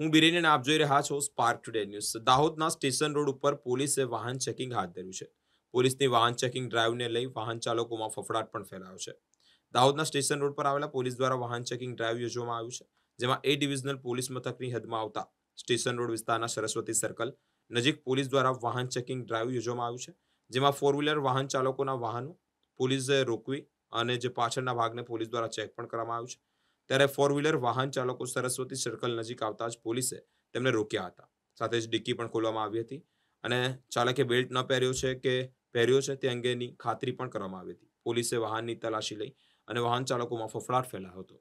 હું બિરેન આપ જોઈ રહ્યા છો સ્પાર્ક ટુડે ન્યૂઝ દાહોદના સ્ટેશન રોડ ઉપર પોલીસે વાહન ચેકિંગ હાથ ધર્યું છે પોલીસની વાહન ચેકિંગ ડ્રાઈવને લઈ વાહન ચાલકોમાં ફફડાટ પણ ફેલાયો છે દાહોદના સ્ટેશન રોડ પર આવેલા પોલીસ દ્વારા વાહન ચેકિંગ ડ્રાઈવ યોજવામાં આવ્યું છે જેમાં એ ડિવિઝનલ પોલીસ મથકની હદમાં આવતા સ્ટેશન રોડ વિસ્તારના સરસ્વતી સર્કલ નજીક પોલીસ દ્વારા વાહન ચેકિંગ ડ્રાઈવ યોજવામાં આવ્યું છે જેમાં ફોર વ્હીલર વાહન ચાલકોના વાહનો પોલીસે રોકવી અને જે પાછળના ભાગને પોલીસ દ્વારા ચેક પણ કરવામાં આવ્યું છે ત્યારે ફોર વ્હીલર વાહન ચાલકો સરસ્વતી સર્કલ નજીક આવતા જ પોલીસે તેમને રોક્યા હતા સાથે જ ડિક્કી પણ ખોલવામાં આવી હતી અને ચાલકે બેલ્ટ ન પહેર્યો છે કે પહેર્યો છે તે અંગેની ખાતરી પણ કરવામાં આવી હતી પોલીસે વાહનની તલાશી લઈ અને વાહન ચાલકોમાં ફફડાટ ફેલાયો હતો